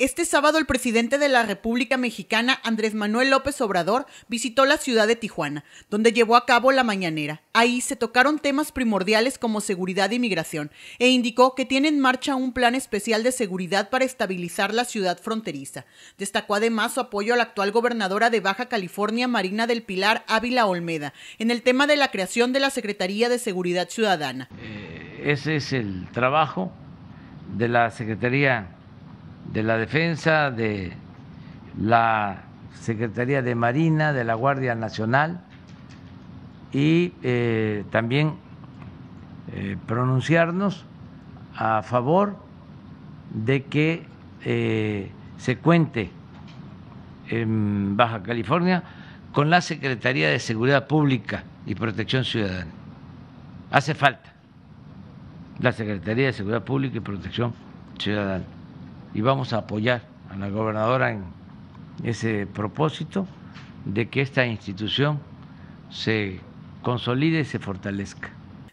Este sábado el presidente de la República Mexicana, Andrés Manuel López Obrador, visitó la ciudad de Tijuana, donde llevó a cabo la mañanera. Ahí se tocaron temas primordiales como seguridad y migración, e indicó que tiene en marcha un plan especial de seguridad para estabilizar la ciudad fronteriza. Destacó además su apoyo a la actual gobernadora de Baja California, Marina del Pilar Ávila Olmeda, en el tema de la creación de la Secretaría de Seguridad Ciudadana. Eh, ese es el trabajo de la Secretaría de la Defensa, de la Secretaría de Marina, de la Guardia Nacional y eh, también eh, pronunciarnos a favor de que eh, se cuente en Baja California con la Secretaría de Seguridad Pública y Protección Ciudadana. Hace falta la Secretaría de Seguridad Pública y Protección Ciudadana y vamos a apoyar a la gobernadora en ese propósito de que esta institución se consolide y se fortalezca.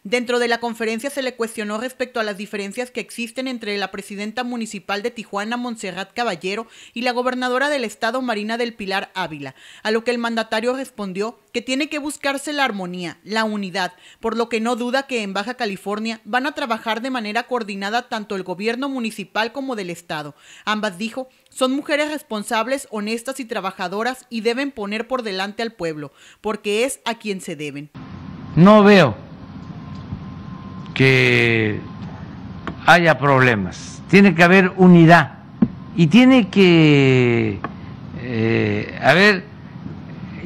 Dentro de la conferencia se le cuestionó respecto a las diferencias que existen entre la presidenta municipal de Tijuana, Montserrat Caballero, y la gobernadora del estado, Marina del Pilar Ávila, a lo que el mandatario respondió que tiene que buscarse la armonía, la unidad, por lo que no duda que en Baja California van a trabajar de manera coordinada tanto el gobierno municipal como del Estado. Ambas, dijo, son mujeres responsables, honestas y trabajadoras y deben poner por delante al pueblo, porque es a quien se deben. No veo que haya problemas. Tiene que haber unidad y tiene que eh, haber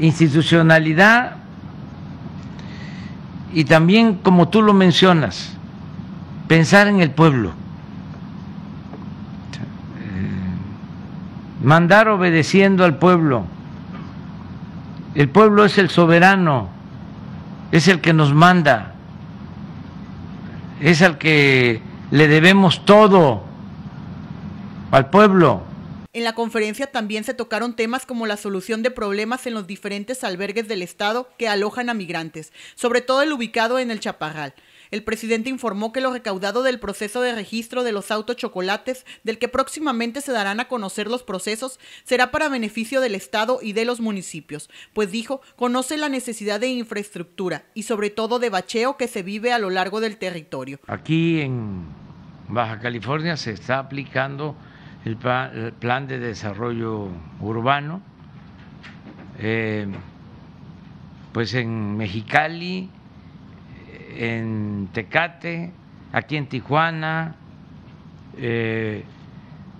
institucionalidad y también, como tú lo mencionas, pensar en el pueblo. Eh, mandar obedeciendo al pueblo. El pueblo es el soberano, es el que nos manda es al que le debemos todo, al pueblo. En la conferencia también se tocaron temas como la solución de problemas en los diferentes albergues del Estado que alojan a migrantes, sobre todo el ubicado en el Chaparral. El presidente informó que lo recaudado del proceso de registro de los autos chocolates, del que próximamente se darán a conocer los procesos, será para beneficio del Estado y de los municipios, pues dijo, conoce la necesidad de infraestructura y sobre todo de bacheo que se vive a lo largo del territorio. Aquí en Baja California se está aplicando el plan de desarrollo urbano, eh, pues en Mexicali, en Tecate, aquí en Tijuana. Eh,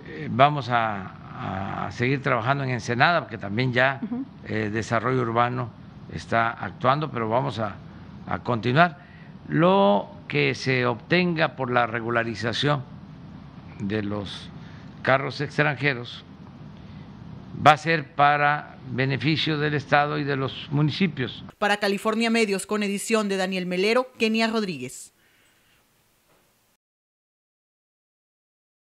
eh, vamos a, seguir trabajando en Ensenada, porque también ya el eh, desarrollo urbano está actuando, pero vamos a, continuar. Lo que se obtenga por la regularización de los carros extranjeros va a ser para beneficio del Estado y de los municipios. Para California Medios, con edición de Daniel Melero, Kenia Rodríguez.